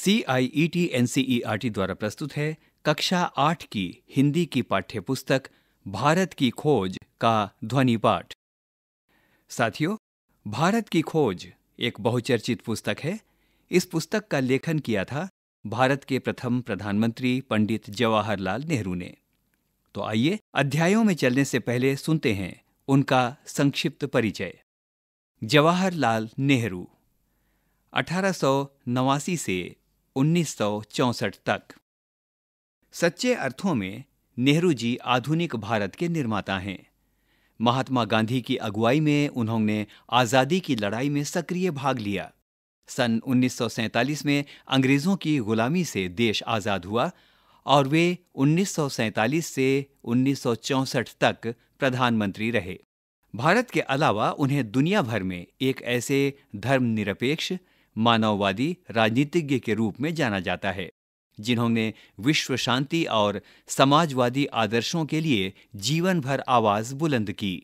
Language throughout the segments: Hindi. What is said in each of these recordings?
C I E T N C E R T द्वारा प्रस्तुत है कक्षा आठ की हिंदी की पाठ्य पुस्तक भारत की खोज का ध्वनि पाठ साथियों भारत की खोज एक बहुचर्चित पुस्तक है इस पुस्तक का लेखन किया था भारत के प्रथम प्रधानमंत्री पंडित जवाहरलाल नेहरू ने तो आइए अध्यायों में चलने से पहले सुनते हैं उनका संक्षिप्त परिचय जवाहरलाल नेहरू अठारह से उन्नीस तक सच्चे अर्थों में नेहरू जी आधुनिक भारत के निर्माता हैं महात्मा गांधी की अगुवाई में उन्होंने आज़ादी की लड़ाई में सक्रिय भाग लिया सन 1947 में अंग्रेज़ों की गुलामी से देश आज़ाद हुआ और वे 1947 से 1964 तक प्रधानमंत्री रहे भारत के अलावा उन्हें दुनिया भर में एक ऐसे धर्मनिरपेक्ष मानववादी राजनीतिज्ञ के रूप में जाना जाता है जिन्होंने विश्व शांति और समाजवादी आदर्शों के लिए जीवन भर आवाज बुलंद की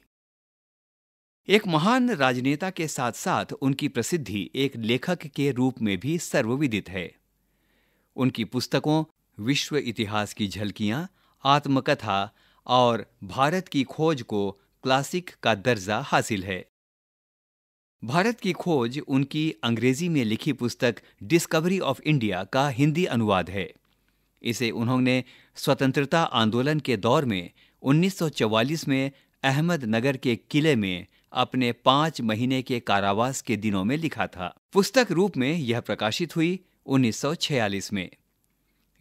एक महान राजनेता के साथ साथ उनकी प्रसिद्धि एक लेखक के रूप में भी सर्वविदित है उनकी पुस्तकों विश्व इतिहास की झलकियां आत्मकथा और भारत की खोज को क्लासिक का दर्जा हासिल है भारत की खोज उनकी अंग्रेजी में लिखी पुस्तक डिस्कवरी ऑफ इंडिया का हिंदी अनुवाद है इसे उन्होंने स्वतंत्रता आंदोलन के दौर में 1944 में अहमदनगर के किले में अपने पांच महीने के कारावास के दिनों में लिखा था पुस्तक रूप में यह प्रकाशित हुई 1946 में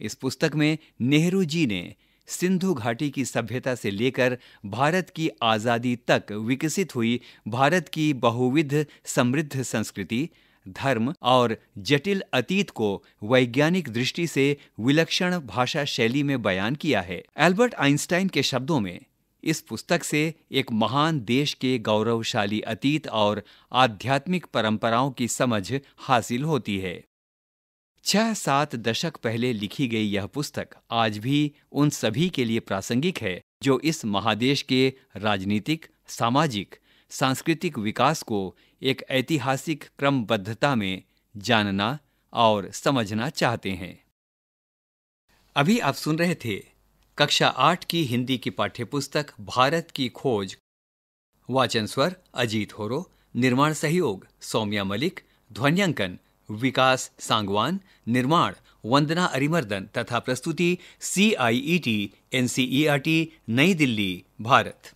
इस पुस्तक में नेहरू जी ने सिंधु घाटी की सभ्यता से लेकर भारत की आज़ादी तक विकसित हुई भारत की बहुविध समृद्ध संस्कृति धर्म और जटिल अतीत को वैज्ञानिक दृष्टि से विलक्षण भाषा शैली में बयान किया है एल्बर्ट आइंस्टाइन के शब्दों में इस पुस्तक से एक महान देश के गौरवशाली अतीत और आध्यात्मिक परंपराओं की समझ हासिल होती है छह सात दशक पहले लिखी गई यह पुस्तक आज भी उन सभी के लिए प्रासंगिक है जो इस महादेश के राजनीतिक सामाजिक सांस्कृतिक विकास को एक ऐतिहासिक क्रमबद्धता में जानना और समझना चाहते हैं अभी आप सुन रहे थे कक्षा आठ की हिंदी की पाठ्य पुस्तक भारत की खोज वाचन स्वर अजीत होरो निर्माण सहयोग सौम्या मलिक ध्वनियांकन विकास सांगवान निर्माण वंदना अरिमर्दन तथा प्रस्तुति C I E T N C E R T नई दिल्ली भारत